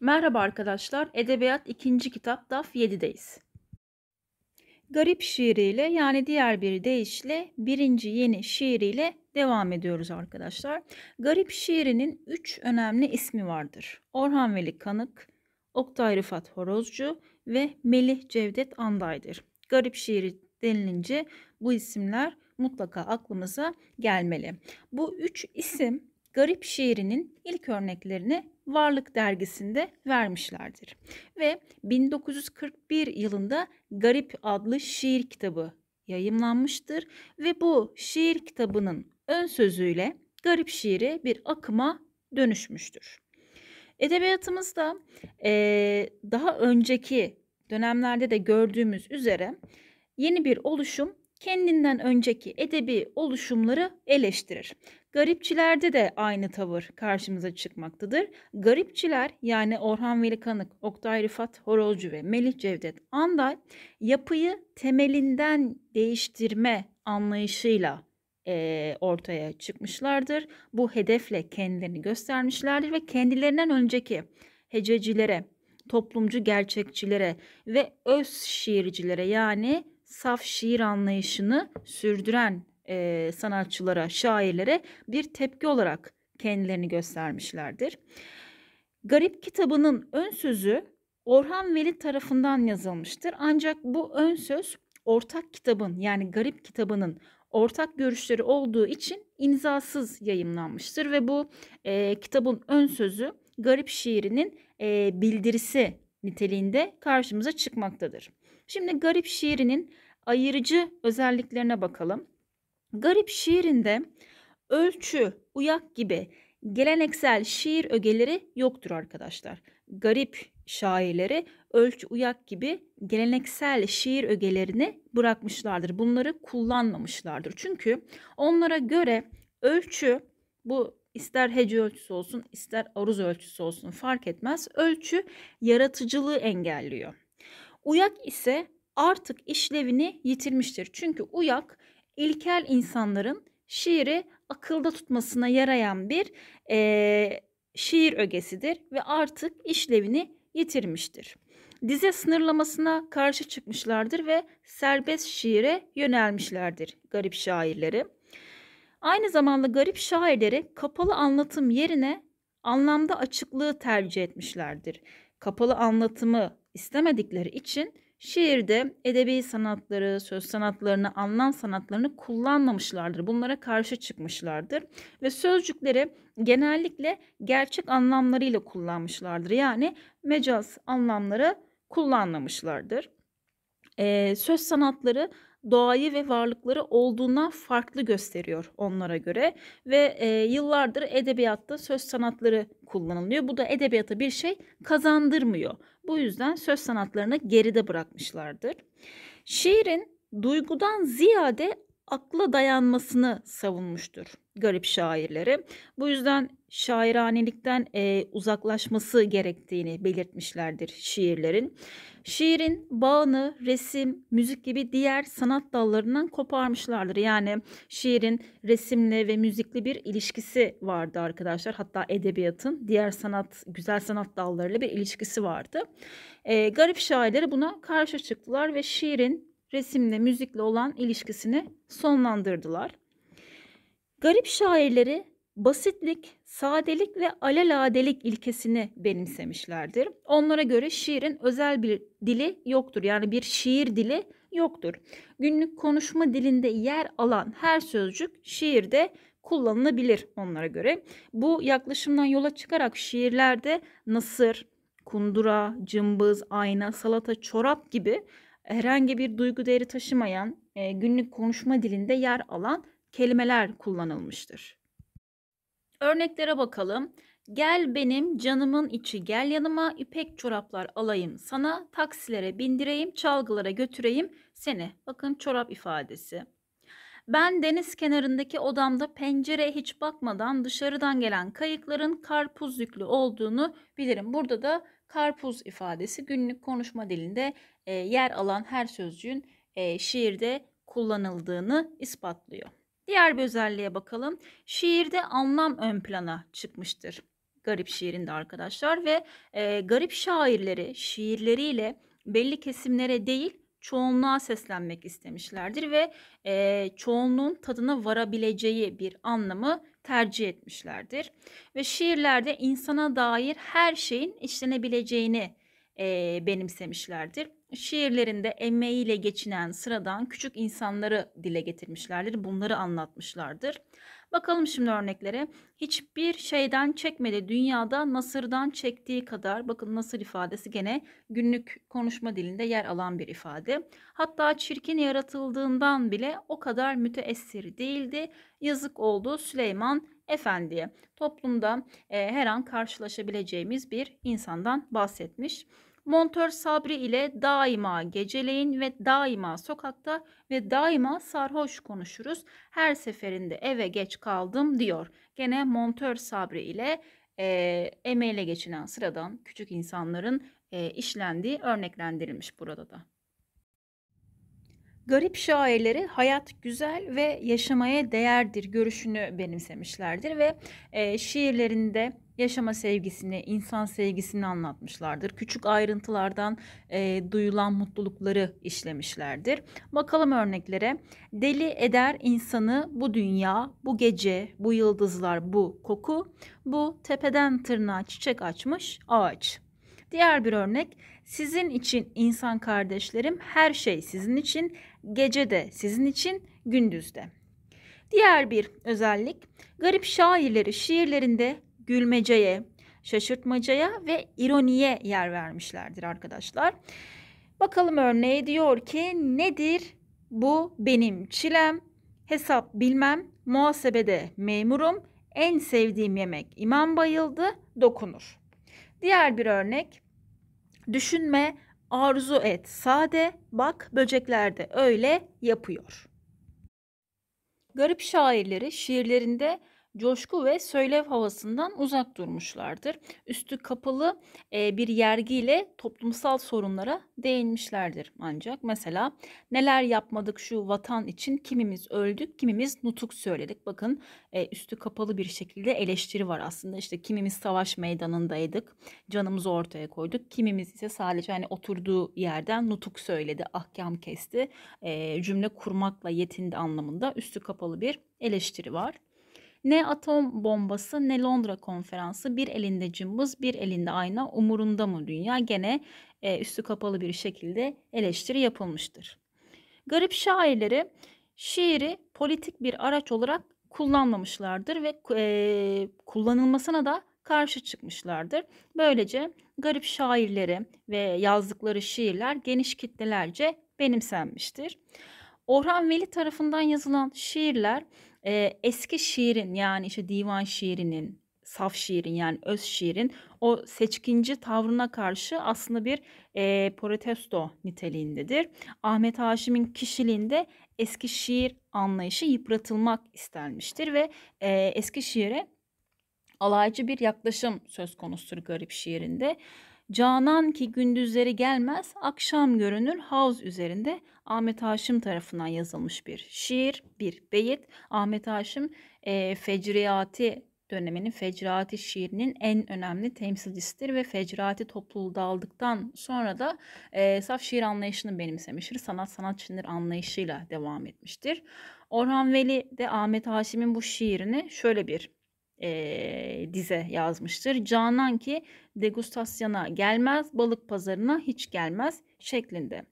Merhaba arkadaşlar, Edebiyat 2. kitap DAF 7'deyiz. Garip şiiriyle yani diğer bir deyişle birinci yeni şiiriyle devam ediyoruz arkadaşlar. Garip şiirinin 3 önemli ismi vardır. Orhan Veli Kanık, Oktay Rıfat Horozcu ve Melih Cevdet Anday'dır. Garip şiiri denilince bu isimler mutlaka aklımıza gelmeli. Bu üç isim garip şiirinin ilk örneklerini Varlık dergisinde vermişlerdir. Ve 1941 yılında Garip adlı şiir kitabı yayımlanmıştır ve bu şiir kitabının ön sözüyle garip şiiri bir akıma dönüşmüştür. Edebiyatımızda e, daha önceki dönemlerde de gördüğümüz üzere yeni bir oluşum kendinden önceki edebi oluşumları eleştirir. Garipçilerde de aynı tavır karşımıza çıkmaktadır. Garipçiler yani Orhan Veli Kanık, Oktay Rıfat Horolcu ve Melih Cevdet Anday yapıyı temelinden değiştirme anlayışıyla e, ortaya çıkmışlardır. Bu hedefle kendilerini göstermişlerdir ve kendilerinden önceki hececilere, toplumcu gerçekçilere ve öz şiircilere yani saf şiir anlayışını sürdüren e, sanatçılara, şairlere bir tepki olarak kendilerini göstermişlerdir. Garip kitabının ön sözü Orhan Veli tarafından yazılmıştır. Ancak bu ön söz ortak kitabın yani garip kitabının ortak görüşleri olduğu için imzasız yayımlanmıştır ve bu e, kitabın ön sözü garip şiirinin e, bildirisi niteliğinde karşımıza çıkmaktadır. Şimdi Garip şiirinin ayırıcı özelliklerine bakalım. Garip şiirinde ölçü, uyak gibi geleneksel şiir ögeleri yoktur arkadaşlar. Garip şairleri ölçü, uyak gibi geleneksel şiir ögelerini bırakmışlardır. Bunları kullanmamışlardır. Çünkü onlara göre ölçü bu ister hece ölçüsü olsun, ister aruz ölçüsü olsun fark etmez. Ölçü yaratıcılığı engelliyor. Uyak ise artık işlevini yitirmiştir. Çünkü uyak ilkel insanların şiiri akılda tutmasına yarayan bir e, şiir ögesidir ve artık işlevini yitirmiştir. Dize sınırlamasına karşı çıkmışlardır ve serbest şiire yönelmişlerdir garip şairleri. Aynı zamanda garip şairleri kapalı anlatım yerine anlamda açıklığı tercih etmişlerdir. Kapalı anlatımı istemedikleri için şiirde edebi sanatları, söz sanatlarını, anlam sanatlarını kullanmamışlardır. Bunlara karşı çıkmışlardır ve sözcükleri genellikle gerçek anlamlarıyla kullanmışlardır. Yani mecaz anlamları kullanmamışlardır. Ee, söz sanatları doğayı ve varlıkları olduğundan farklı gösteriyor onlara göre ve e, yıllardır edebiyatta söz sanatları kullanılıyor. Bu da edebiyata bir şey kazandırmıyor. Bu yüzden söz sanatlarını geride bırakmışlardır. Şiirin duygudan ziyade akla dayanmasını savunmuştur garip şairleri. Bu yüzden şairanelikten e, uzaklaşması gerektiğini belirtmişlerdir şiirlerin. Şiirin bağını resim, müzik gibi diğer sanat dallarından koparmışlardır. Yani şiirin resimle ve müzikli bir ilişkisi vardı arkadaşlar. Hatta edebiyatın diğer sanat, güzel sanat dallarıyla bir ilişkisi vardı. E, garip şairleri buna karşı çıktılar ve şiirin resimle müzikle olan ilişkisini sonlandırdılar. Garip şairleri basitlik, sadelik ve aleladelik ilkesini benimsemişlerdir. Onlara göre şiirin özel bir dili yoktur. Yani bir şiir dili yoktur. Günlük konuşma dilinde yer alan her sözcük şiirde kullanılabilir onlara göre. Bu yaklaşımdan yola çıkarak şiirlerde nasır, kundura, cımbız, ayna, salata, çorap gibi herhangi bir duygu değeri taşımayan, e, günlük konuşma dilinde yer alan kelimeler kullanılmıştır. Örneklere bakalım. Gel benim canımın içi gel yanıma ipek çoraplar alayım sana taksilere bindireyim çalgılara götüreyim seni. Bakın çorap ifadesi. Ben deniz kenarındaki odamda pencere hiç bakmadan dışarıdan gelen kayıkların karpuz yüklü olduğunu bilirim. Burada da Karpuz ifadesi günlük konuşma dilinde e, yer alan her sözcüğün e, şiirde kullanıldığını ispatlıyor. Diğer bir özelliğe bakalım. Şiirde anlam ön plana çıkmıştır. Garip şiirinde arkadaşlar ve e, garip şairleri şiirleriyle belli kesimlere değil çoğunluğa seslenmek istemişlerdir ve e, çoğunluğun tadına varabileceği bir anlamı tercih etmişlerdir. Ve şiirlerde insana dair her şeyin işlenebileceğini e, benimsemişlerdir. Şiirlerinde emeğiyle geçinen sıradan küçük insanları dile getirmişlerdir. Bunları anlatmışlardır. Bakalım şimdi örneklere. Hiçbir şeyden çekmedi dünyada Nasır'dan çektiği kadar. Bakın Nasır ifadesi gene günlük konuşma dilinde yer alan bir ifade. Hatta çirkin yaratıldığından bile o kadar müteessir değildi. Yazık oldu Süleyman Efendi'ye. Toplumda e, her an karşılaşabileceğimiz bir insandan bahsetmiş. Montör Sabri ile daima geceleyin ve daima sokakta ve daima sarhoş konuşuruz. Her seferinde eve geç kaldım diyor. Gene Montör Sabri ile e, emeğiyle geçinen sıradan küçük insanların e, işlendiği örneklendirilmiş burada da. Garip şairleri hayat güzel ve yaşamaya değerdir görüşünü benimsemişlerdir ve e, şiirlerinde yaşama sevgisini, insan sevgisini anlatmışlardır. Küçük ayrıntılardan e, duyulan mutlulukları işlemişlerdir. Bakalım örneklere. Deli eder insanı bu dünya, bu gece, bu yıldızlar, bu koku, bu tepeden tırnağa çiçek açmış ağaç. Diğer bir örnek sizin için insan kardeşlerim her şey sizin için gece de sizin için gündüz de. Diğer bir özellik garip şairleri şiirlerinde gülmeceye, şaşırtmacaya ve ironiye yer vermişlerdir arkadaşlar. Bakalım örneği diyor ki nedir bu benim çilem, hesap bilmem, muhasebede memurum, en sevdiğim yemek imam bayıldı, dokunur. Diğer bir örnek Düşünme, arzu et, sade, bak böcekler de öyle yapıyor. Garip şairleri şiirlerinde coşku ve söylev havasından uzak durmuşlardır. Üstü kapalı e, bir yergiyle toplumsal sorunlara değinmişlerdir ancak. Mesela neler yapmadık şu vatan için kimimiz öldük kimimiz nutuk söyledik. Bakın e, üstü kapalı bir şekilde eleştiri var aslında işte kimimiz savaş meydanındaydık canımızı ortaya koyduk. Kimimiz ise sadece hani oturduğu yerden nutuk söyledi ahkam kesti e, cümle kurmakla yetindi anlamında üstü kapalı bir eleştiri var. Ne atom bombası ne Londra konferansı bir elinde cımbız bir elinde ayna umurunda mı dünya gene e, üstü kapalı bir şekilde eleştiri yapılmıştır. Garip şairleri şiiri politik bir araç olarak kullanmamışlardır ve e, kullanılmasına da karşı çıkmışlardır. Böylece garip şairleri ve yazdıkları şiirler geniş kitlelerce benimsenmiştir. Orhan Veli tarafından yazılan şiirler e, eski şiirin yani işte divan şiirinin, saf şiirin yani öz şiirin o seçkinci tavrına karşı aslında bir e, protesto niteliğindedir. Ahmet Haşim'in kişiliğinde eski şiir anlayışı yıpratılmak istenmiştir ve e, eski şiire alaycı bir yaklaşım söz konusudur garip şiirinde. Canan ki gündüzleri gelmez, akşam görünür havuz üzerinde Ahmet Haşim tarafından yazılmış bir şiir, bir beyit. Ahmet Haşim e, Fecriati döneminin Fecrati şiirinin en önemli temsilcisidir ve Fecrati topluluğu dağıldıktan sonra da e, saf şiir anlayışını benimsemiştir. Sanat sanatçının anlayışıyla devam etmiştir. Orhan Veli de Ahmet Haşim'in bu şiirini şöyle bir e, dize yazmıştır. Canan ki degustasyona gelmez, balık pazarına hiç gelmez şeklinde.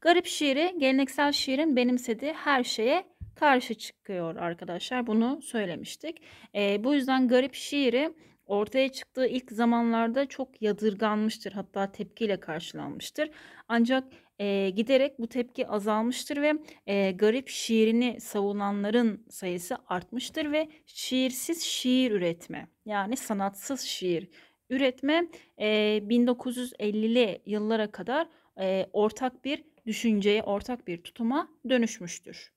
Garip şiiri geleneksel şiirin benimsediği her şeye karşı çıkıyor arkadaşlar. Bunu söylemiştik. E, bu yüzden garip şiiri ortaya çıktığı ilk zamanlarda çok yadırganmıştır hatta tepkiyle karşılanmıştır. Ancak e, giderek bu tepki azalmıştır ve e, garip şiirini savunanların sayısı artmıştır ve şiirsiz şiir üretme yani sanatsız şiir üretme e, 1950'li yıllara kadar e, ortak bir düşünceye, ortak bir tutuma dönüşmüştür.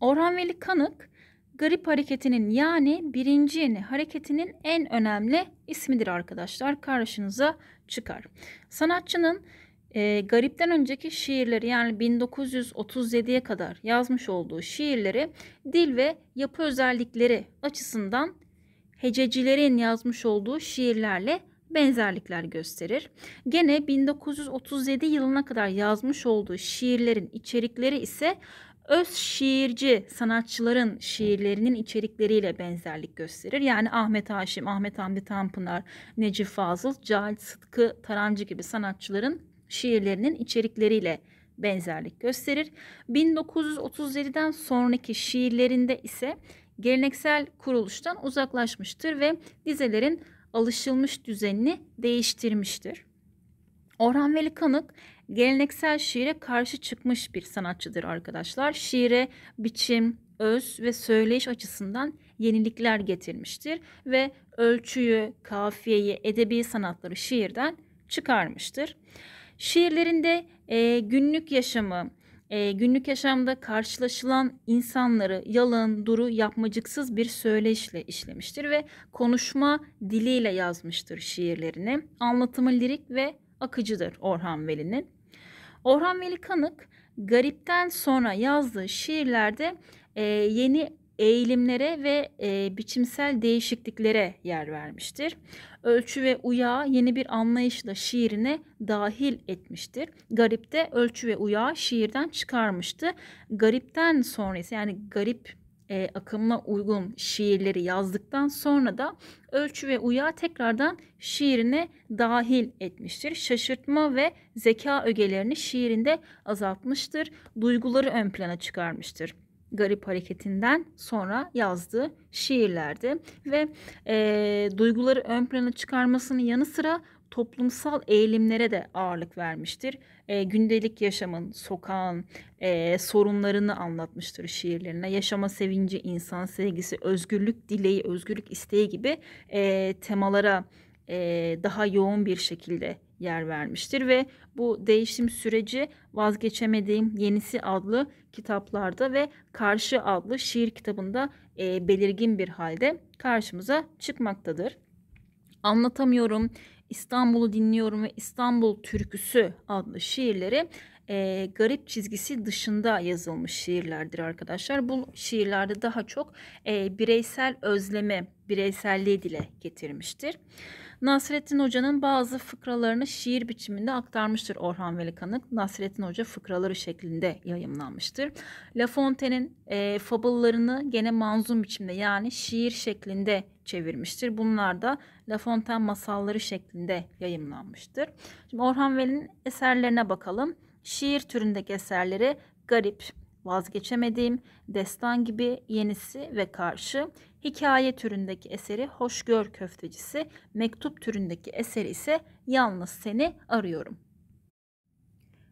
Orhan Veli Kanık, Garip hareketinin yani birinci yeni hareketinin en önemli ismidir arkadaşlar. Karşınıza çıkar. Sanatçının e, Garip'ten önceki şiirleri yani 1937'ye kadar yazmış olduğu şiirleri dil ve yapı özellikleri açısından hececilerin yazmış olduğu şiirlerle benzerlikler gösterir. Gene 1937 yılına kadar yazmış olduğu şiirlerin içerikleri ise öz şiirci sanatçıların şiirlerinin içerikleriyle benzerlik gösterir. Yani Ahmet Haşim, Ahmet Hamdi Tanpınar, Necip Fazıl, Cahit Sıtkı Tarancı gibi sanatçıların şiirlerinin içerikleriyle benzerlik gösterir. 1937'den sonraki şiirlerinde ise geleneksel kuruluştan uzaklaşmıştır ve dizelerin alışılmış düzenini değiştirmiştir. Orhan Veli Kanık geleneksel şiire karşı çıkmış bir sanatçıdır arkadaşlar. Şiire biçim, öz ve söyleyiş açısından yenilikler getirmiştir ve ölçüyü, kafiyeyi, edebi sanatları şiirden çıkarmıştır. Şiirlerinde e, günlük yaşamı, e, günlük yaşamda karşılaşılan insanları yalan, duru, yapmacıksız bir söyleşle işlemiştir ve konuşma diliyle yazmıştır şiirlerini. Anlatımı lirik ve akıcıdır Orhan Veli'nin. Orhan Veli Kanık Garip'ten sonra yazdığı şiirlerde e, yeni eğilimlere ve e, biçimsel değişikliklere yer vermiştir ölçü ve uya yeni bir anlayışla şiirine dahil etmiştir. Garip de ölçü ve uya şiirden çıkarmıştı. Garipten sonrası yani garip e, akımına uygun şiirleri yazdıktan sonra da ölçü ve uya tekrardan şiirine dahil etmiştir. Şaşırtma ve zeka ögelerini şiirinde azaltmıştır. Duyguları ön plana çıkarmıştır garip hareketinden sonra yazdığı şiirlerdi ve e, duyguları ön plana çıkarmasının yanı sıra toplumsal eğilimlere de ağırlık vermiştir. E, gündelik yaşamın, sokağın e, sorunlarını anlatmıştır şiirlerine. Yaşama sevinci, insan sevgisi, özgürlük dileği, özgürlük isteği gibi e, temalara e, daha yoğun bir şekilde yer vermiştir ve bu değişim süreci vazgeçemediğim yenisi adlı kitaplarda ve karşı adlı şiir kitabında e, belirgin bir halde karşımıza çıkmaktadır. Anlatamıyorum, İstanbul'u dinliyorum ve İstanbul Türküsü adlı şiirleri e, garip çizgisi dışında yazılmış şiirlerdir arkadaşlar. Bu şiirlerde daha çok e, bireysel özleme, bireyselliği dile getirmiştir. Nasrettin Hoca'nın bazı fıkralarını şiir biçiminde aktarmıştır Orhan Velikanık. Nasrettin Hoca fıkraları şeklinde yayımlanmıştır. La Fontaine'in e, fabıllarını gene manzum biçimde yani şiir şeklinde çevirmiştir. Bunlar da La Fontaine masalları şeklinde yayımlanmıştır. Şimdi Orhan Veli'nin eserlerine bakalım. Şiir türündeki eserleri Garip, vazgeçemediğim, destan gibi yenisi ve karşı, hikaye türündeki eseri hoşgör köftecisi, mektup türündeki eseri ise yalnız seni arıyorum.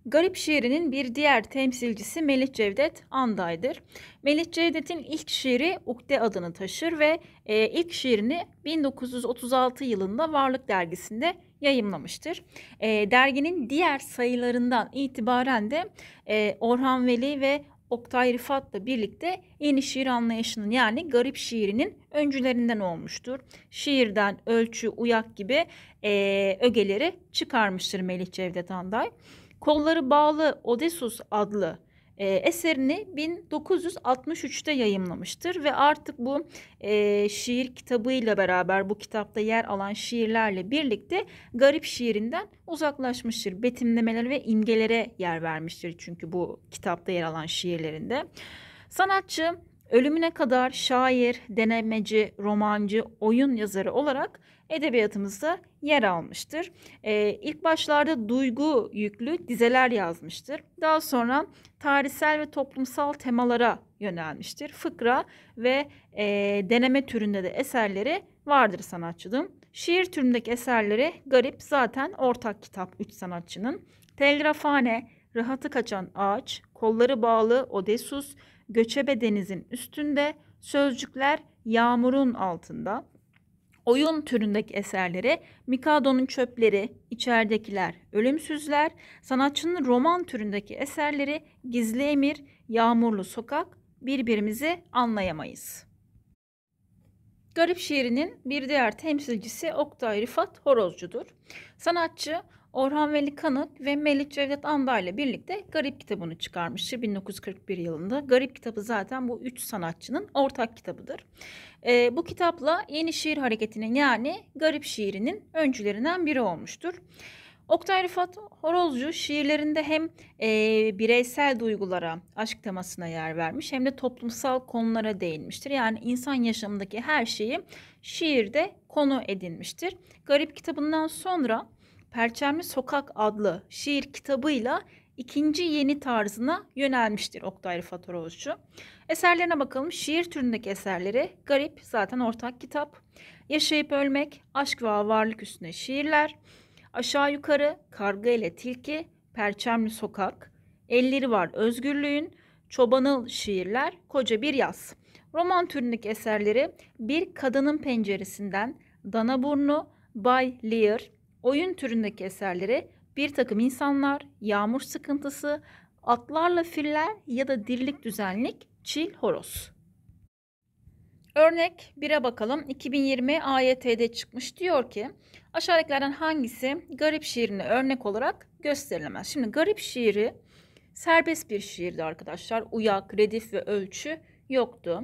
Garip şiirinin bir diğer temsilcisi Melih Cevdet Anday'dır. Melih Cevdet'in ilk şiiri Ukde adını taşır ve e, ilk şiirini 1936 yılında Varlık dergisinde yayımlamıştır. E, derginin diğer sayılarından itibaren de e, Orhan Veli ve Oktay Rıfat'la birlikte yeni şiir anlayışının yani garip şiirinin öncülerinden olmuştur. Şiirden ölçü, uyak gibi e, ögeleri çıkarmıştır Melih Cevdet Anday. Kolları bağlı Odesus adlı e, eserini 1963'te yayımlamıştır ve artık bu e, şiir kitabıyla beraber bu kitapta yer alan şiirlerle birlikte garip şiirinden uzaklaşmıştır. Betimlemeler ve imgelere yer vermiştir çünkü bu kitapta yer alan şiirlerinde. Sanatçı Ölümüne kadar şair, denemeci, romancı, oyun yazarı olarak edebiyatımızda yer almıştır. Ee, ilk başlarda duygu yüklü dizeler yazmıştır. Daha sonra tarihsel ve toplumsal temalara yönelmiştir. Fıkra ve e, deneme türünde de eserleri vardır sanatçının. Şiir türündeki eserleri garip zaten ortak kitap üç sanatçının. Telgrafhane, Rahatı Kaçan Ağaç, Kolları Bağlı, Odesus, göçebe denizin üstünde, sözcükler yağmurun altında. Oyun türündeki eserleri Mikado'nun çöpleri, içeridekiler, ölümsüzler, sanatçının roman türündeki eserleri Gizli Emir, Yağmurlu Sokak, birbirimizi anlayamayız. Garip şiirinin bir diğer temsilcisi Oktay Rifat Horozcu'dur. Sanatçı Orhan Veli Kanık ve Melih Cevdet Andar ile birlikte Garip kitabını çıkarmıştır 1941 yılında. Garip kitabı zaten bu üç sanatçının ortak kitabıdır. E, bu kitapla yeni şiir hareketinin yani garip şiirinin öncülerinden biri olmuştur. Oktay Rıfat Horozcu şiirlerinde hem e, bireysel duygulara, aşk temasına yer vermiş hem de toplumsal konulara değinmiştir. Yani insan yaşamındaki her şeyi şiirde konu edinmiştir. Garip kitabından sonra Perçemli Sokak adlı şiir kitabıyla ikinci yeni tarzına yönelmiştir Oktay Rıfat Oruççu. Eserlerine bakalım. Şiir türündeki eserleri Garip zaten ortak kitap. Yaşayıp Ölmek, Aşk ve Avarlık Üstüne Şiirler, Aşağı Yukarı, Karga ile Tilki, Perçemli Sokak, Elleri Var Özgürlüğün, Çobanıl Şiirler, Koca Bir Yaz. Roman türündeki eserleri Bir Kadının Penceresinden, Dana Burnu, Bay Lear, Oyun türündeki eserlere bir takım insanlar, yağmur sıkıntısı, atlarla filler ya da dirlik düzenlik, çil, horoz. Örnek 1'e bakalım. 2020 AYT'de çıkmış diyor ki aşağıdakilerden hangisi garip şiirini örnek olarak gösterilemez. Şimdi garip şiiri serbest bir şiirdi arkadaşlar. Uyak, redif ve ölçü yoktu.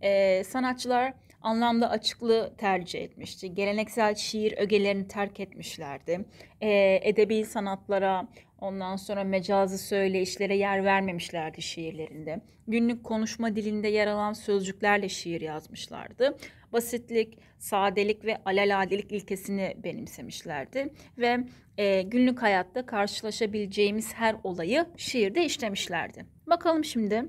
Ee, sanatçılar anlamda açıklığı tercih etmişti. Geleneksel şiir ögelerini terk etmişlerdi. E, edebi sanatlara, ondan sonra mecazi söyleyişlere yer vermemişlerdi şiirlerinde. Günlük konuşma dilinde yer alan sözcüklerle şiir yazmışlardı. Basitlik, sadelik ve alaladelik ilkesini benimsemişlerdi ve e, günlük hayatta karşılaşabileceğimiz her olayı şiirde işlemişlerdi. Bakalım şimdi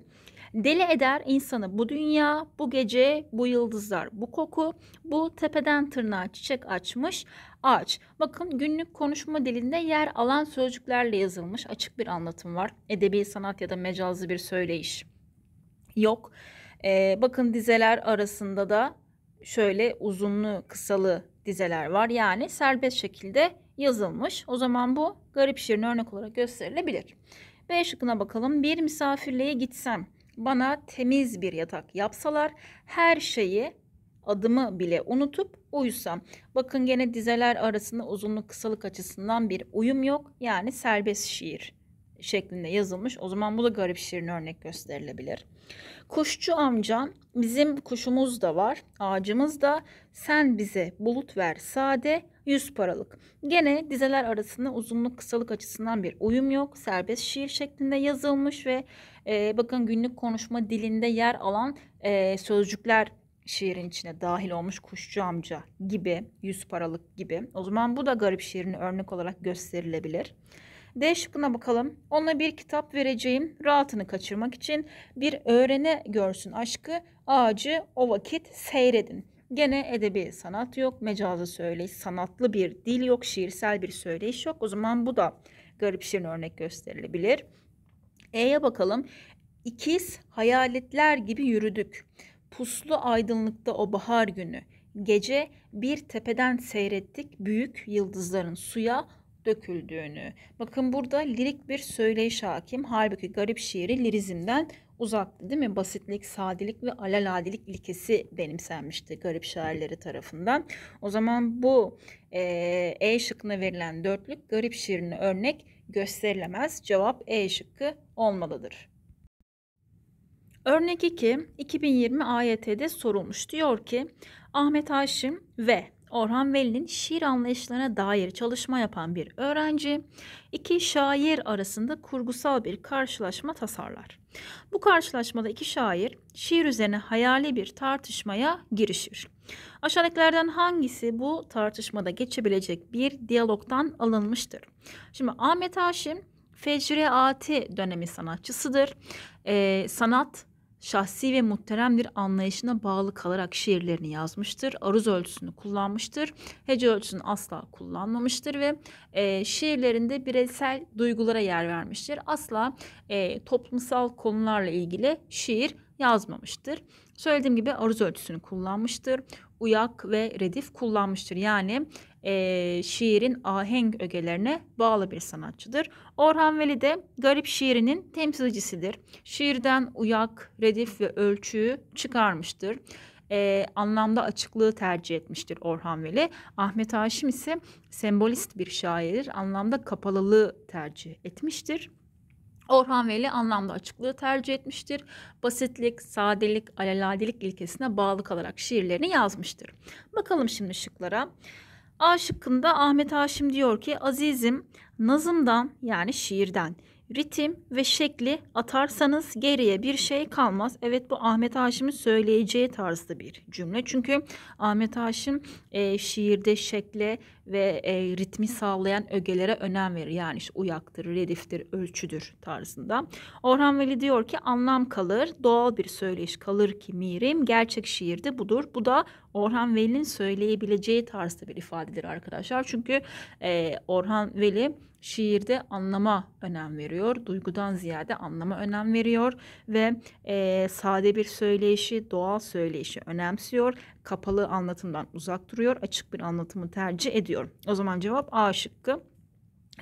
Deli eder insanı bu dünya, bu gece, bu yıldızlar, bu koku, bu tepeden tırnağa çiçek açmış ağaç. Bakın günlük konuşma dilinde yer alan sözcüklerle yazılmış açık bir anlatım var. Edebi sanat ya da mecazi bir söyleyiş yok. Ee, bakın dizeler arasında da şöyle uzunlu kısalı dizeler var. Yani serbest şekilde yazılmış. O zaman bu garip şiirin örnek olarak gösterilebilir. B şıkkına bakalım. Bir misafirliğe gitsem bana temiz bir yatak yapsalar her şeyi adımı bile unutup uyusam. Bakın gene dizeler arasında uzunluk kısalık açısından bir uyum yok. Yani serbest şiir şeklinde yazılmış. O zaman bu da garip şiirin örnek gösterilebilir. Kuşçu amcam bizim kuşumuz da var ağacımız da sen bize bulut ver sade 100 paralık. Gene dizeler arasında uzunluk kısalık açısından bir uyum yok. Serbest şiir şeklinde yazılmış ve e, bakın günlük konuşma dilinde yer alan e, sözcükler şiirin içine dahil olmuş kuşçu amca gibi, yüz paralık gibi. O zaman bu da garip şiirin örnek olarak gösterilebilir. D şıkkına bakalım. Ona bir kitap vereceğim rahatını kaçırmak için bir öğrene görsün aşkı ağacı o vakit seyredin. Gene edebi sanat yok, mecazi söyleyiş, sanatlı bir dil yok, şiirsel bir söyleyiş yok. O zaman bu da garip şiirin örnek gösterilebilir. E'ye bakalım. İkiz hayaletler gibi yürüdük. Puslu aydınlıkta o bahar günü. Gece bir tepeden seyrettik büyük yıldızların suya döküldüğünü. Bakın burada lirik bir söyleyiş hakim. Halbuki garip şiiri lirizmden uzaktı değil mi? Basitlik, sadelik ve alaladilik ilkesi benimsenmişti garip şairleri tarafından. O zaman bu e, E şıkkına verilen dörtlük garip şiirine örnek gösterilemez. Cevap E şıkkı olmalıdır. Örnek 2 2020 AYT'de sorulmuş. Diyor ki Ahmet Haşim ve Orhan Veli'nin şiir anlayışlarına dair çalışma yapan bir öğrenci, iki şair arasında kurgusal bir karşılaşma tasarlar. Bu karşılaşmada iki şair şiir üzerine hayali bir tartışmaya girişir. Aşağıdakilerden hangisi bu tartışmada geçebilecek bir diyalogdan alınmıştır? Şimdi Ahmet Haşim Fecri Ati dönemi sanatçısıdır. Ee, sanat şahsi ve bir anlayışına bağlı kalarak şiirlerini yazmıştır. Aruz ölçüsünü kullanmıştır. Hece ölçüsünü asla kullanmamıştır ve e, şiirlerinde bireysel duygulara yer vermiştir. Asla e, toplumsal konularla ilgili şiir yazmamıştır. Söylediğim gibi aruz ölçüsünü kullanmıştır. Uyak ve redif kullanmıştır. Yani e, şiirin ahenk ögelerine bağlı bir sanatçıdır. Orhan Veli de garip şiirinin temsilcisidir. Şiirden uyak, redif ve ölçüyü çıkarmıştır e, anlamda açıklığı tercih etmiştir Orhan Veli. Ahmet Haşim ise sembolist bir şairdir. anlamda kapalılığı tercih etmiştir. Orhan Veli anlamda açıklığı tercih etmiştir. Basitlik, sadelik, alaladelik ilkesine bağlı kalarak şiirlerini yazmıştır. Bakalım şimdi şıklara. A şıkkında Ahmet Haşim diyor ki azizim nazımdan yani şiirden ritim ve şekli atarsanız geriye bir şey kalmaz. Evet bu Ahmet Haşim'in söyleyeceği tarzda bir cümle. Çünkü Ahmet Haşim e, şiirde şekle ve e, ritmi sağlayan ögelere önem verir. Yani işte uyaktır, rediftir, ölçüdür tarzında. Orhan Veli diyor ki anlam kalır, doğal bir söyleyiş kalır ki mirim, gerçek şiirde budur. Bu da Orhan Veli'nin söyleyebileceği tarzda bir ifadedir arkadaşlar. Çünkü e, Orhan Veli şiirde anlama önem veriyor. Duygudan ziyade anlama önem veriyor ve e, sade bir söyleyişi, doğal söyleyişi önemsiyor. Kapalı anlatımdan uzak duruyor, açık bir anlatımı tercih ediyor diyorum. O zaman cevap A şıkkı.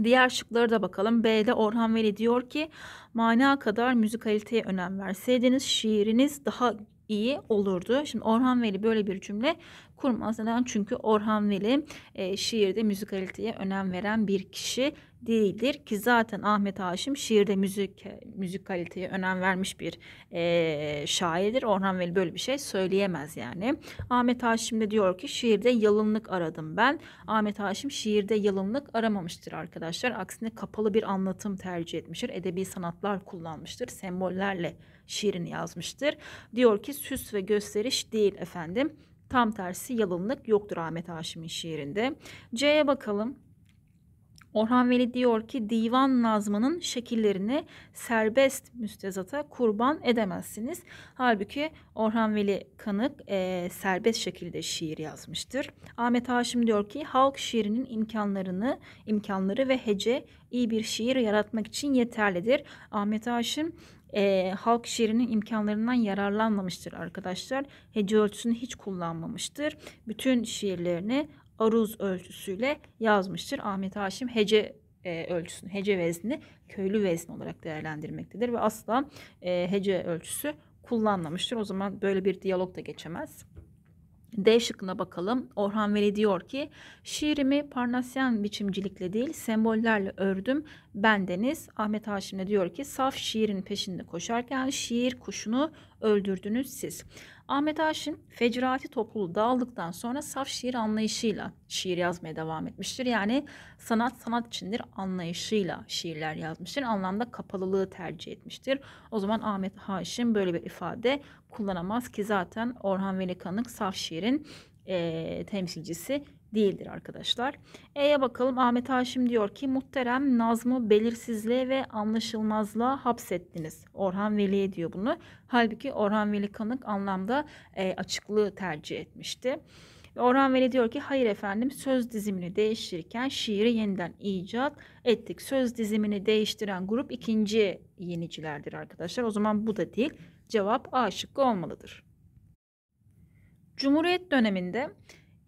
Diğer şıklara da bakalım. B'de Orhan Veli diyor ki mana kadar müzikaliteye önem verseydiniz şiiriniz daha iyi olurdu. Şimdi Orhan Veli böyle bir cümle kurmaz. Neden? Çünkü Orhan Veli e, şiirde müzikaliteye önem veren bir kişi değildir ki zaten Ahmet Haşim şiirde müzik e, müzik kaliteye önem vermiş bir e, şairdir. Orhan Veli böyle bir şey söyleyemez yani. Ahmet Haşim de diyor ki şiirde yalınlık aradım ben. Ahmet Haşim şiirde yalınlık aramamıştır arkadaşlar. Aksine kapalı bir anlatım tercih etmiştir. Edebi sanatlar kullanmıştır. Sembollerle şiirini yazmıştır. Diyor ki süs ve gösteriş değil efendim Tam tersi yalınlık yoktur Ahmet Haşim'in şiirinde. C'ye bakalım. Orhan Veli diyor ki divan nazmanın şekillerini serbest müstezata kurban edemezsiniz. Halbuki Orhan Veli Kanık e, serbest şekilde şiir yazmıştır. Ahmet Haşim diyor ki halk şiirinin imkanlarını, imkanları ve hece iyi bir şiir yaratmak için yeterlidir. Ahmet Haşim e, halk şiirinin imkanlarından yararlanmamıştır arkadaşlar. Hece ölçüsünü hiç kullanmamıştır. Bütün şiirlerini aruz ölçüsüyle yazmıştır. Ahmet Haşim hece e, ölçüsünü, hece vezni köylü vezni olarak değerlendirmektedir ve asla e, hece ölçüsü kullanmamıştır. O zaman böyle bir diyalog da geçemez. D şıkkına bakalım. Orhan Veli diyor ki şiirimi parnasyan biçimcilikle değil sembollerle ördüm. Bendeniz Ahmet Haşim de diyor ki saf şiirin peşinde koşarken şiir kuşunu öldürdünüz siz. Ahmet Haşim fecraati topluluğu dağıldıktan sonra saf şiir anlayışıyla şiir yazmaya devam etmiştir. Yani sanat sanat içindir anlayışıyla şiirler yazmıştır. Anlamda kapalılığı tercih etmiştir. O zaman Ahmet Haşim böyle bir ifade kullanamaz ki zaten Orhan Velikan'ın saf şiirin e, temsilcisi değildir arkadaşlar. E'ye bakalım. Ahmet Haşim diyor ki muhterem Nazm'ı belirsizliğe ve anlaşılmazlığa hapsettiniz. Orhan Veli'ye diyor bunu. Halbuki Orhan Veli Kanık anlamda e, açıklığı tercih etmişti. Orhan Veli diyor ki hayır efendim söz dizimini değiştirirken şiiri yeniden icat ettik. Söz dizimini değiştiren grup ikinci yenicilerdir arkadaşlar. O zaman bu da değil. Cevap A şıkkı olmalıdır. Cumhuriyet döneminde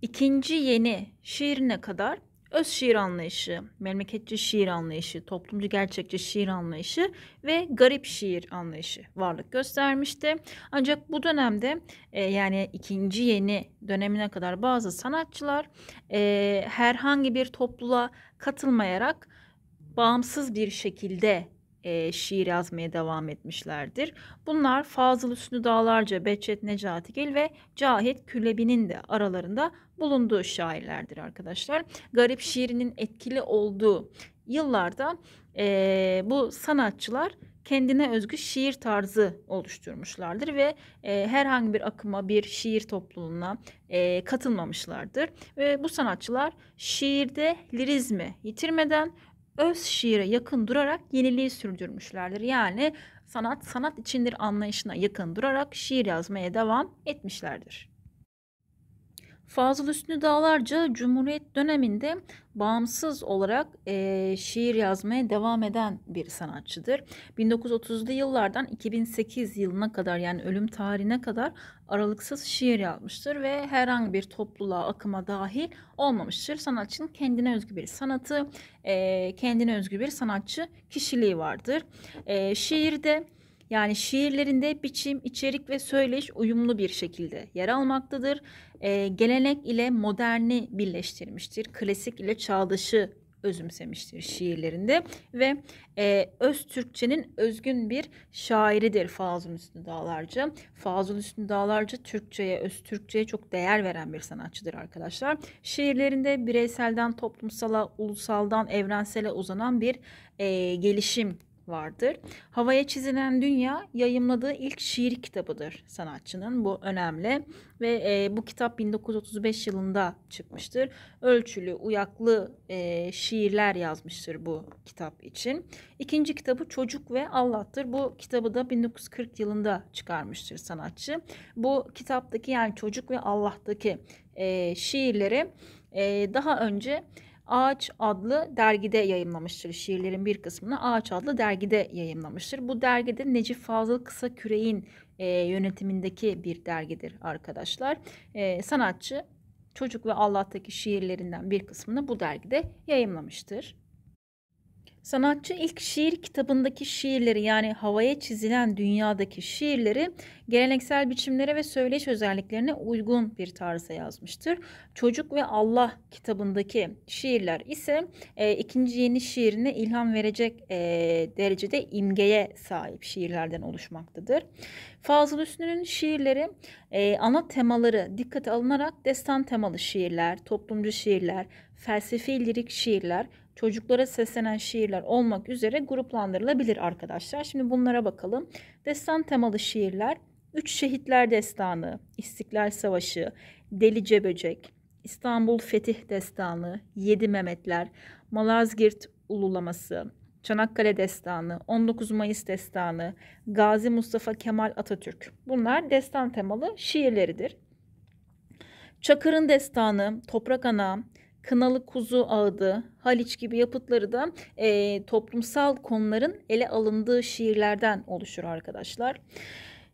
İkinci yeni şiirine kadar öz şiir anlayışı, memleketçi şiir anlayışı, toplumcu gerçekçi şiir anlayışı ve garip şiir anlayışı varlık göstermişti. Ancak bu dönemde e, yani ikinci yeni dönemine kadar bazı sanatçılar e, herhangi bir topluluğa katılmayarak bağımsız bir şekilde e, şiir yazmaya devam etmişlerdir. Bunlar Fazıl Üstü Dağlarca, Behçet Necatigil ve Cahit Külebi'nin de aralarında bulunduğu şairlerdir arkadaşlar. Garip şiirinin etkili olduğu yıllarda e, bu sanatçılar kendine özgü şiir tarzı oluşturmuşlardır ve e, herhangi bir akıma bir şiir topluluğuna e, katılmamışlardır. Ve bu sanatçılar şiirde lirizmi yitirmeden öz şiire yakın durarak yeniliği sürdürmüşlerdir. Yani sanat sanat içindir anlayışına yakın durarak şiir yazmaya devam etmişlerdir. Fazıl Üstü Dağlarca Cumhuriyet döneminde bağımsız olarak e, şiir yazmaya devam eden bir sanatçıdır. 1930'lu yıllardan 2008 yılına kadar yani ölüm tarihine kadar aralıksız şiir yazmıştır ve herhangi bir topluluğa, akıma dahil olmamıştır. Sanatçının kendine özgü bir sanatı, e, kendine özgü bir sanatçı kişiliği vardır. E, şiirde yani şiirlerinde biçim, içerik ve söyleyiş uyumlu bir şekilde yer almaktadır. E, gelenek ile moderni birleştirmiştir. Klasik ile çağdaşı özümsemiştir şiirlerinde ve e, öz Türkçenin özgün bir şairidir Fazıl Üstü Dağlarcı. Fazıl Üstü Dağlarcı Türkçeye, öz Türkçeye çok değer veren bir sanatçıdır arkadaşlar. Şiirlerinde bireyselden toplumsala, ulusaldan evrensele uzanan bir e, gelişim vardır. Havaya çizilen dünya yayımladığı ilk şiir kitabıdır sanatçının. Bu önemli ve e, bu kitap 1935 yılında çıkmıştır. Ölçülü, uyaklı e, şiirler yazmıştır bu kitap için. İkinci kitabı Çocuk ve Allah'tır. Bu kitabı da 1940 yılında çıkarmıştır sanatçı. Bu kitaptaki yani Çocuk ve Allah'taki e, şiirleri e, daha önce Ağaç adlı dergide yayımlamıştır. Şiirlerin bir kısmını Ağaç adlı dergide yayımlamıştır. Bu dergide Necip Fazıl Kısa Küreğin e, yönetimindeki bir dergidir arkadaşlar. E, sanatçı Çocuk ve Allah'taki şiirlerinden bir kısmını bu dergide yayımlamıştır. Sanatçı ilk şiir kitabındaki şiirleri yani havaya çizilen dünyadaki şiirleri geleneksel biçimlere ve söyleyiş özelliklerine uygun bir tarza yazmıştır. Çocuk ve Allah kitabındaki şiirler ise e, ikinci yeni şiirine ilham verecek e, derecede imgeye sahip şiirlerden oluşmaktadır. Fazıl Hüsnü'nün şiirleri e, ana temaları dikkate alınarak destan temalı şiirler, toplumcu şiirler, felsefi lirik şiirler, çocuklara seslenen şiirler olmak üzere gruplandırılabilir arkadaşlar. Şimdi bunlara bakalım. Destan temalı şiirler Üç Şehitler Destanı, İstiklal Savaşı, Delice Böcek, İstanbul Fetih Destanı, Yedi Mehmetler, Malazgirt Ululaması, Çanakkale Destanı, 19 Mayıs Destanı, Gazi Mustafa Kemal Atatürk. Bunlar destan temalı şiirleridir. Çakır'ın destanı, Toprak Ana, kınalı kuzu Ağdı, Haliç gibi yapıtları da e, toplumsal konuların ele alındığı şiirlerden oluşur arkadaşlar.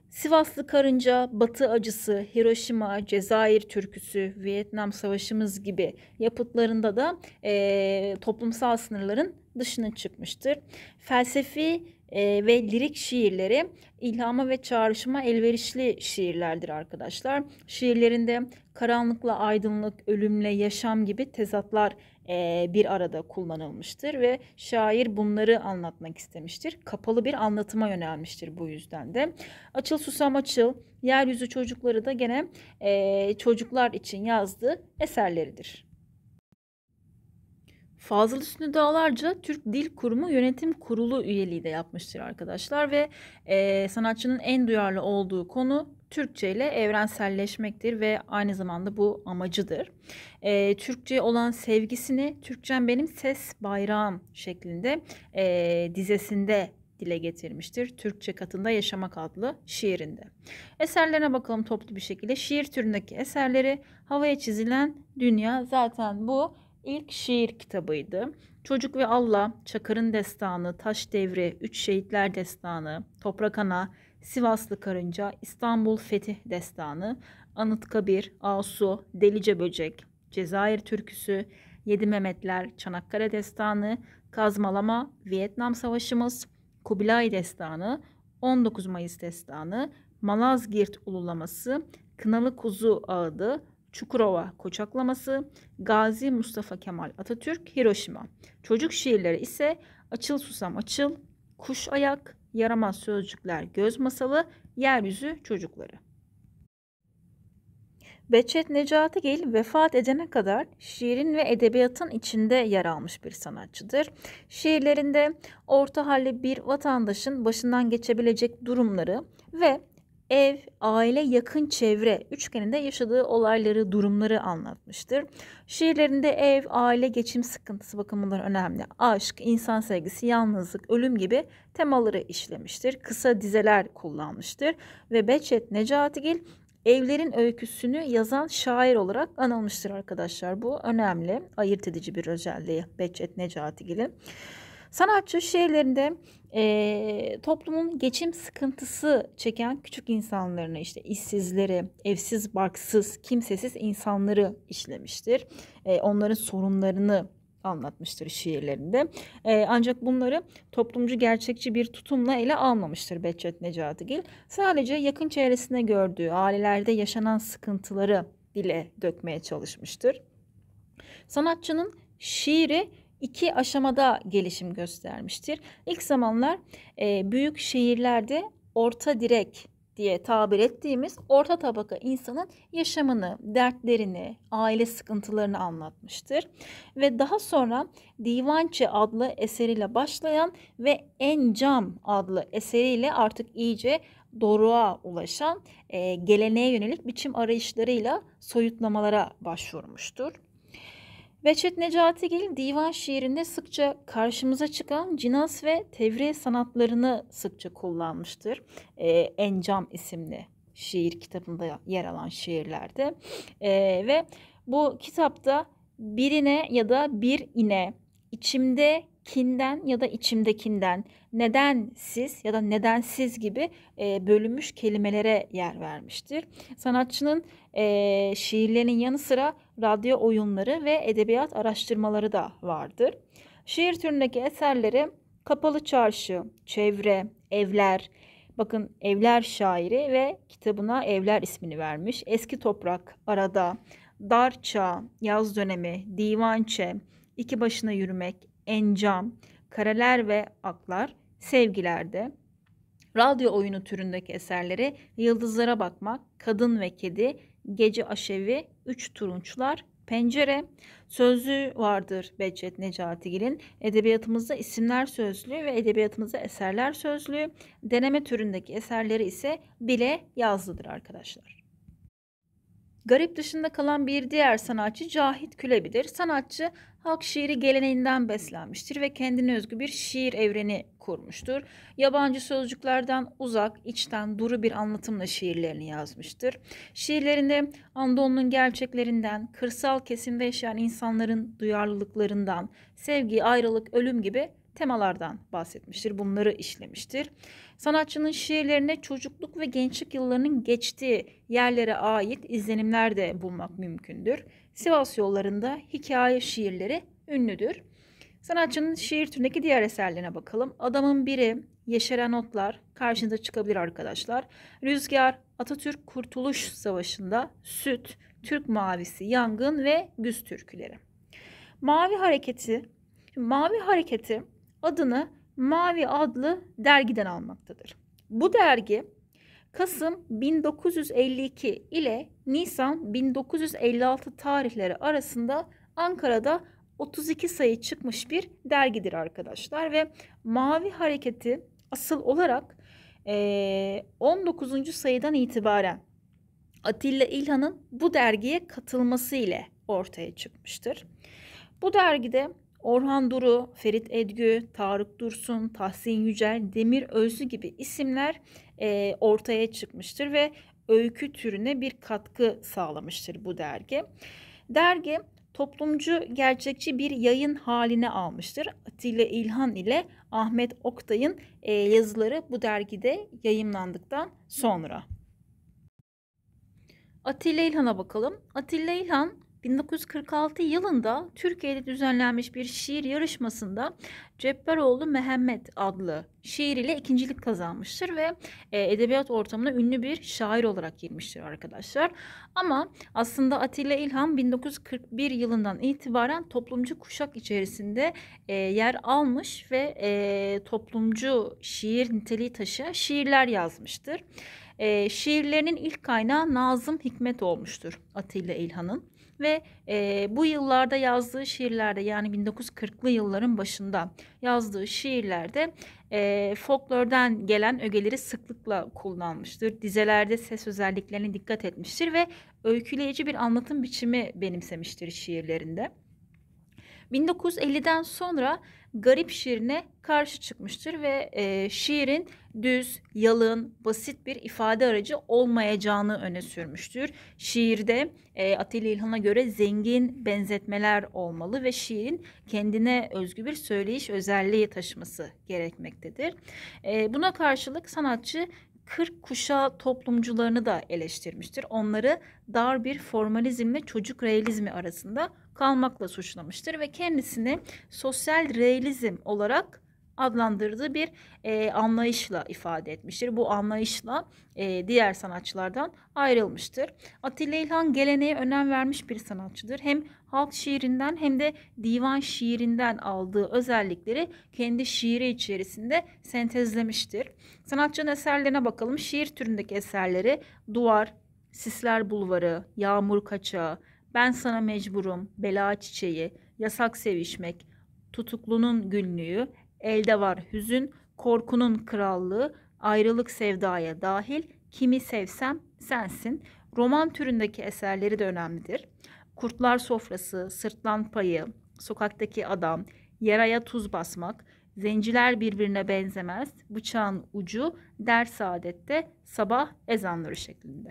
Sivaslı Karınca, Batı Acısı, Hiroşima, Cezayir Türküsü, Vietnam Savaşımız gibi yapıtlarında da e, toplumsal sınırların dışına çıkmıştır. Felsefi e, ve lirik şiirleri ilhama ve çağrışıma elverişli şiirlerdir arkadaşlar. Şiirlerinde karanlıkla aydınlık, ölümle yaşam gibi tezatlar e, bir arada kullanılmıştır ve şair bunları anlatmak istemiştir. Kapalı bir anlatıma yönelmiştir bu yüzden de. Açıl susam açıl, yeryüzü çocukları da gene e, çocuklar için yazdığı eserleridir. Fazıl Üstünü Dağlarca Türk Dil Kurumu Yönetim Kurulu üyeliği de yapmıştır arkadaşlar ve e, sanatçının en duyarlı olduğu konu Türkçe ile evrenselleşmektir ve aynı zamanda bu amacıdır. E, Türkçe olan sevgisini Türkçen benim ses bayrağım şeklinde e, dizesinde dile getirmiştir. Türkçe katında yaşamak adlı şiirinde. Eserlerine bakalım toplu bir şekilde. Şiir türündeki eserleri havaya çizilen dünya zaten bu İlk şiir kitabıydı. Çocuk ve Allah, Çakır'ın Destanı, Taş Devri, Üç Şehitler Destanı, Toprak Ana, Sivaslı Karınca, İstanbul Fetih Destanı, Anıtkabir, Asu, Delice Böcek, Cezayir Türküsü, Yedi Mehmetler, Çanakkale Destanı, Kazmalama, Vietnam Savaşımız, Kubilay Destanı, 19 Mayıs Destanı, Malazgirt Ululaması, Kınalı Kuzu Ağıdı, Çukurova koçaklaması, Gazi Mustafa Kemal Atatürk, Hiroşima. Çocuk şiirleri ise Açıl Susam Açıl, Kuş Ayak, Yaramaz Sözcükler Göz Masalı, Yeryüzü Çocukları. Behçet Necatigil vefat edene kadar şiirin ve edebiyatın içinde yer almış bir sanatçıdır. Şiirlerinde orta halli bir vatandaşın başından geçebilecek durumları ve ev, aile, yakın çevre üçgeninde yaşadığı olayları, durumları anlatmıştır. Şiirlerinde ev, aile, geçim sıkıntısı bakın önemli. Aşk, insan sevgisi, yalnızlık, ölüm gibi temaları işlemiştir. Kısa dizeler kullanmıştır ve Beçet Necatigil evlerin öyküsünü yazan şair olarak anılmıştır arkadaşlar. Bu önemli, ayırt edici bir özelliği Beçet Necatigil'in. Sanatçı şiirlerinde e, toplumun geçim sıkıntısı çeken küçük insanlarını işte işsizleri, evsiz, barksız, kimsesiz insanları işlemiştir. E, onların sorunlarını anlatmıştır şiirlerinde. E, ancak bunları toplumcu gerçekçi bir tutumla ele almamıştır Behçet Gil Sadece yakın çevresinde gördüğü ailelerde yaşanan sıkıntıları dile dökmeye çalışmıştır. Sanatçının şiiri iki aşamada gelişim göstermiştir. İlk zamanlar e, büyük şehirlerde orta direk diye tabir ettiğimiz orta tabaka insanın yaşamını, dertlerini, aile sıkıntılarını anlatmıştır. Ve daha sonra Divançı adlı eseriyle başlayan ve Encam adlı eseriyle artık iyice doruğa ulaşan e, geleneğe yönelik biçim arayışlarıyla soyutlamalara başvurmuştur. Behçet Necatigil divan şiirinde sıkça karşımıza çıkan cinas ve tevriye sanatlarını sıkça kullanmıştır. E, Encam isimli şiir kitabında yer alan şiirlerde e, ve bu kitapta birine ya da bir ine içimde kinden ya da içimdekinden, neden siz ya da neden siz gibi e, bölünmüş kelimelere yer vermiştir. Sanatçının e, şiirlerinin yanı sıra radyo oyunları ve edebiyat araştırmaları da vardır. Şiir türündeki eserleri Kapalı Çarşı, Çevre, Evler, bakın Evler şairi ve kitabına Evler ismini vermiş. Eski Toprak, Arada, Darça, Yaz Dönemi, Divançe, İki Başına Yürümek, encam, kareler ve aklar, sevgilerde, radyo oyunu türündeki eserleri Yıldızlara Bakmak, Kadın ve Kedi, Gece Aşevi, Üç Turunçlar, Pencere sözlü vardır Behçet Necatigil'in. Edebiyatımızda isimler sözlü ve edebiyatımızda eserler sözlü. Deneme türündeki eserleri ise bile yazlıdır arkadaşlar. Garip dışında kalan bir diğer sanatçı Cahit Külebi'dir. Sanatçı halk şiiri geleneğinden beslenmiştir ve kendine özgü bir şiir evreni kurmuştur. Yabancı sözcüklerden uzak, içten duru bir anlatımla şiirlerini yazmıştır. Şiirlerinde Anadolu'nun gerçeklerinden, kırsal kesimde yaşayan insanların duyarlılıklarından, sevgi, ayrılık, ölüm gibi temalardan bahsetmiştir. Bunları işlemiştir. Sanatçının şiirlerine çocukluk ve gençlik yıllarının geçtiği yerlere ait izlenimler de bulmak mümkündür. Sivas yollarında hikaye şiirleri ünlüdür. Sanatçının şiir türündeki diğer eserlerine bakalım. Adamın biri, Yeşeren Otlar karşınıza çıkabilir arkadaşlar. Rüzgar, Atatürk Kurtuluş Savaşı'nda, Süt, Türk Mavisi, Yangın ve Güz Türküleri. Mavi Hareketi, Mavi Hareketi adını Mavi adlı dergiden almaktadır. Bu dergi Kasım 1952 ile Nisan 1956 tarihleri arasında Ankara'da 32 sayı çıkmış bir dergidir arkadaşlar ve Mavi Hareketi asıl olarak 19. sayıdan itibaren Atilla İlhan'ın bu dergiye katılması ile ortaya çıkmıştır. Bu dergide Orhan Duru, Ferit Edgü, Tarık Dursun, Tahsin Yücel, Demir Özlü gibi isimler e, ortaya çıkmıştır ve öykü türüne bir katkı sağlamıştır bu dergi. Dergi toplumcu gerçekçi bir yayın haline almıştır. Atilla İlhan ile Ahmet Oktay'ın e, yazıları bu dergide yayımlandıktan sonra. Atilla İlhan'a bakalım. Atilla İlhan 1946 yılında Türkiye'de düzenlenmiş bir şiir yarışmasında Cebberoğlu Mehmet adlı şiir ile ikincilik kazanmıştır ve e, edebiyat ortamına ünlü bir şair olarak girmiştir arkadaşlar. Ama aslında Atilla İlhan 1941 yılından itibaren toplumcu kuşak içerisinde e, yer almış ve e, toplumcu şiir niteliği taşıyan şiirler yazmıştır. E, şiirlerinin ilk kaynağı Nazım Hikmet olmuştur Atilla İlhan'ın ve e, bu yıllarda yazdığı şiirlerde yani 1940'lı yılların başında yazdığı şiirlerde e, folklordan gelen ögeleri sıklıkla kullanmıştır. Dizelerde ses özelliklerine dikkat etmiştir ve öyküleyici bir anlatım biçimi benimsemiştir şiirlerinde. 1950'den sonra garip şiirine karşı çıkmıştır ve e, şiirin düz, yalın, basit bir ifade aracı olmayacağını öne sürmüştür. Şiirde e, Atilla İlhan'a göre zengin benzetmeler olmalı ve şiirin kendine özgü bir söyleyiş özelliği taşıması gerekmektedir. E, buna karşılık sanatçı 40 kuşağı toplumcularını da eleştirmiştir. Onları dar bir formalizmle çocuk realizmi arasında kalmakla suçlamıştır ve kendisini sosyal realizm olarak adlandırdığı bir e, anlayışla ifade etmiştir. Bu anlayışla e, diğer sanatçılardan ayrılmıştır. Atilla İlhan geleneğe önem vermiş bir sanatçıdır. Hem halk şiirinden hem de divan şiirinden aldığı özellikleri kendi şiiri içerisinde sentezlemiştir. Sanatçının eserlerine bakalım. Şiir türündeki eserleri Duvar, Sisler Bulvarı, Yağmur Kaçağı, ben sana mecburum, bela çiçeği, yasak sevişmek, tutuklunun günlüğü, elde var hüzün, korkunun krallığı, ayrılık sevdaya dahil, kimi sevsem sensin. Roman türündeki eserleri de önemlidir. Kurtlar Sofrası, Sırtlan Payı, Sokaktaki Adam, Yaraya Tuz Basmak, Zenciler birbirine benzemez, bıçağın ucu, der saadette, sabah ezanları şeklinde.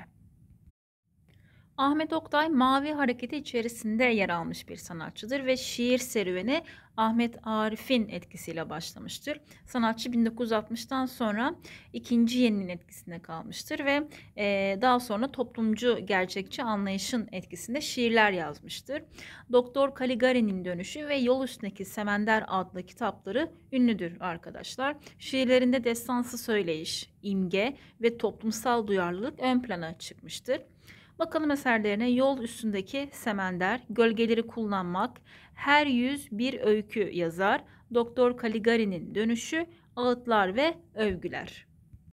Ahmet Oktay Mavi Hareketi içerisinde yer almış bir sanatçıdır ve şiir serüveni Ahmet Arif'in etkisiyle başlamıştır. Sanatçı 1960'tan sonra ikinci yeninin etkisinde kalmıştır ve e, daha sonra toplumcu gerçekçi anlayışın etkisinde şiirler yazmıştır. Doktor Caligari'nin dönüşü ve Yol Üstündeki Semender adlı kitapları ünlüdür arkadaşlar. Şiirlerinde destansı söyleyiş, imge ve toplumsal duyarlılık ön plana çıkmıştır. Bakalım eserlerine yol üstündeki semender, gölgeleri kullanmak, her yüz bir öykü yazar, Doktor Kaligari'nin dönüşü, ağıtlar ve övgüler.